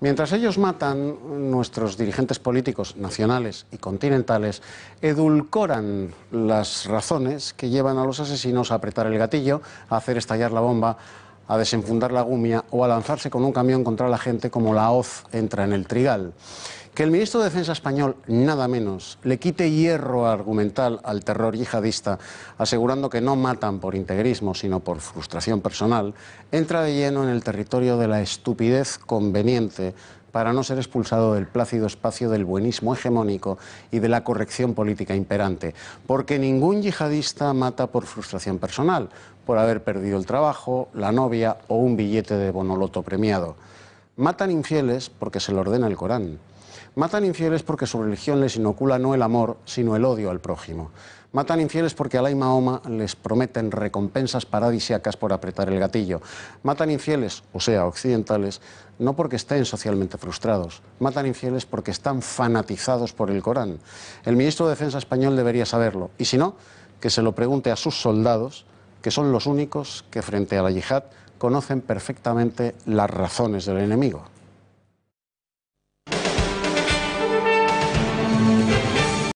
Mientras ellos matan, nuestros dirigentes políticos nacionales y continentales edulcoran las razones que llevan a los asesinos a apretar el gatillo, a hacer estallar la bomba, a desenfundar la gumia o a lanzarse con un camión contra la gente como la hoz entra en el trigal. Que el ministro de Defensa español, nada menos, le quite hierro argumental al terror yihadista, asegurando que no matan por integrismo, sino por frustración personal, entra de lleno en el territorio de la estupidez conveniente para no ser expulsado del plácido espacio del buenismo hegemónico y de la corrección política imperante, porque ningún yihadista mata por frustración personal, por haber perdido el trabajo, la novia o un billete de bonoloto premiado. Matan infieles porque se lo ordena el Corán. Matan infieles porque su religión les inocula no el amor, sino el odio al prójimo. Matan infieles porque Alá y Mahoma les prometen recompensas paradisiacas por apretar el gatillo. Matan infieles, o sea, occidentales, no porque estén socialmente frustrados. Matan infieles porque están fanatizados por el Corán. El ministro de Defensa español debería saberlo. Y si no, que se lo pregunte a sus soldados que son los únicos que frente a la yihad conocen perfectamente las razones del enemigo.